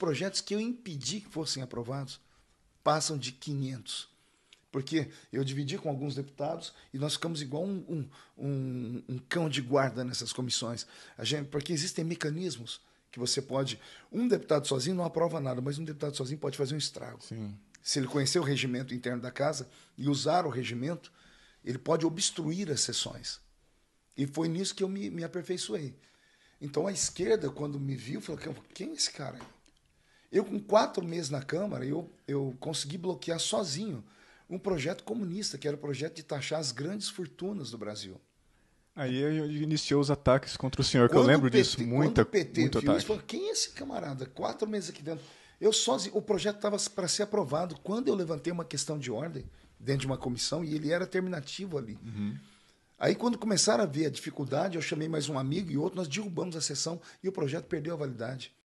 projetos que eu impedi que fossem aprovados passam de 500. Porque eu dividi com alguns deputados e nós ficamos igual um, um, um, um cão de guarda nessas comissões. Gente, porque existem mecanismos que você pode. Um deputado sozinho não aprova nada, mas um deputado sozinho pode fazer um estrago. Sim. Se ele conhecer o regimento interno da casa e usar o regimento, ele pode obstruir as sessões. E foi nisso que eu me, me aperfeiçoei. Então a esquerda, quando me viu, falou: quem é esse cara? Eu, com quatro meses na Câmara, eu, eu consegui bloquear sozinho um projeto comunista, que era o projeto de taxar as grandes fortunas do Brasil. Aí iniciou os ataques contra o senhor, quando que eu lembro PT, disso. Muita, o PT muito ataque. falou, quem é esse camarada? Quatro meses aqui dentro. Eu sozinho, o projeto estava para ser aprovado. Quando eu levantei uma questão de ordem dentro de uma comissão, e ele era terminativo ali. Uhum. Aí, quando começaram a ver a dificuldade, eu chamei mais um amigo e outro, nós derrubamos a sessão e o projeto perdeu a validade.